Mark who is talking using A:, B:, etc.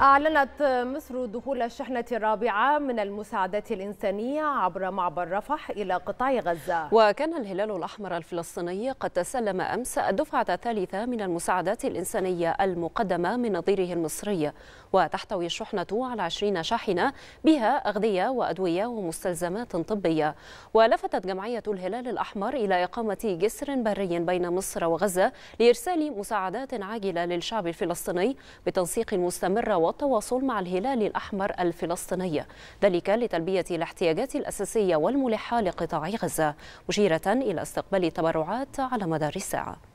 A: أعلنت مصر دخول الشحنة الرابعة من المساعدات الإنسانية عبر معبر رفح إلى قطاع غزة
B: وكان الهلال الأحمر الفلسطيني قد تسلم أمس الدفعة الثالثة من المساعدات الإنسانية المقدمة من نظيره المصري وتحتوي الشحنة على 20 شاحنة بها أغذية وأدوية ومستلزمات طبية ولفتت جمعية الهلال الأحمر إلى إقامة جسر بري بين مصر وغزة لإرسال مساعدات عاجلة للشعب الفلسطيني بتنسيق مستمر والتواصل مع الهلال الأحمر الفلسطيني ذلك لتلبية الاحتياجات الأساسية والملحة لقطاع غزة مشيرة إلى استقبال التبرعات على مدار الساعة